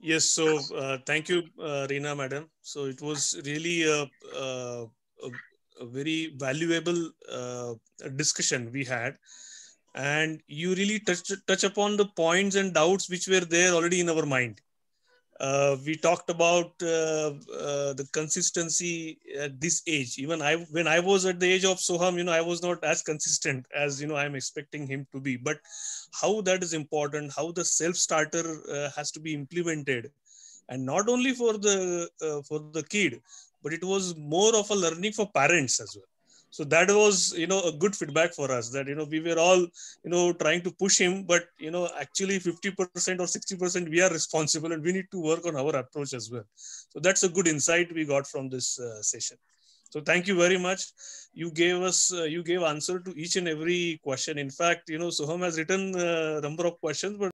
Yes, so uh, thank you, uh, Reena, madam. So it was really a, a, a very valuable uh, discussion we had. And you really touched touch upon the points and doubts which were there already in our mind. Uh, we talked about uh, uh, the consistency at this age. Even I, when I was at the age of Soham, you know, I was not as consistent as you know I'm expecting him to be. But how that is important, how the self starter uh, has to be implemented, and not only for the uh, for the kid, but it was more of a learning for parents as well so that was you know a good feedback for us that you know we were all you know trying to push him but you know actually 50% or 60% we are responsible and we need to work on our approach as well so that's a good insight we got from this uh, session so thank you very much you gave us uh, you gave answer to each and every question in fact you know soham has written a uh, number of questions but